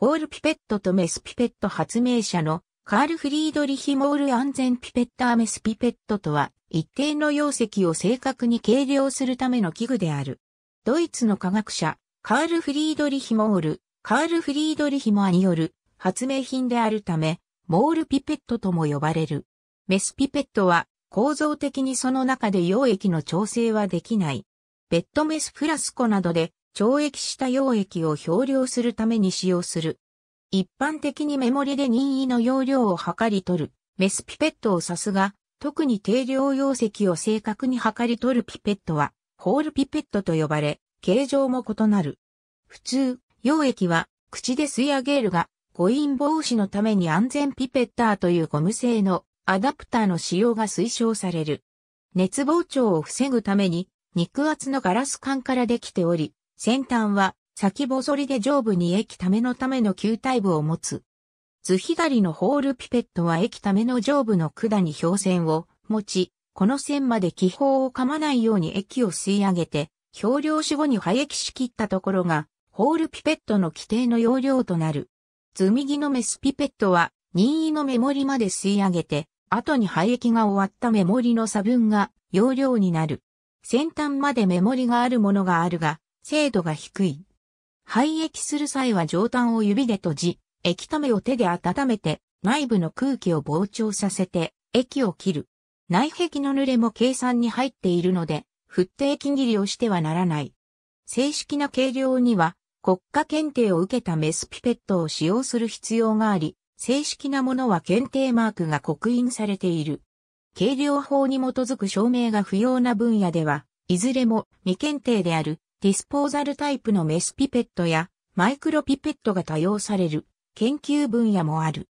ホールピペットとメスピペット発明者のカール・フリードリヒ・モール安全ピペッターメスピペットとは一定の容積を正確に計量するための器具である。ドイツの科学者カール・フリードリヒ・モール、カール・フリードリヒ・モアによる発明品であるため、モールピペットとも呼ばれる。メスピペットは構造的にその中で溶液の調整はできない。ベッドメスフラスコなどで懲役した溶液を漂量するために使用する。一般的にメモリで任意の容量を測り取る、メスピペットを指すが、特に定量溶石を正確に測り取るピペットは、ホールピペットと呼ばれ、形状も異なる。普通、溶液は、口で吸い上げるが、誤飲防止のために安全ピペッターというゴム製のアダプターの使用が推奨される。熱膨張を防ぐために、肉厚のガラス管からできており、先端は先細りで上部に液ためのための球体部を持つ。図左のホールピペットは液ための上部の管に氷線を持ち、この線まで気泡を噛まないように液を吸い上げて、氷量死後に排液しきったところが、ホールピペットの規定の容量となる。図右のメスピペットは、任意のメモリまで吸い上げて、後に排液が終わったメモリの差分が容量になる。先端までメモリがあるものがあるが、精度が低い。排液する際は上端を指で閉じ、液ためを手で温めて内部の空気を膨張させて液を切る。内壁の濡れも計算に入っているので、不定て液切りをしてはならない。正式な計量には国家検定を受けたメスピペットを使用する必要があり、正式なものは検定マークが刻印されている。計量法に基づく証明が不要な分野では、いずれも未検定であるディスポーザルタイプのメスピペットやマイクロピペットが多用される研究分野もある。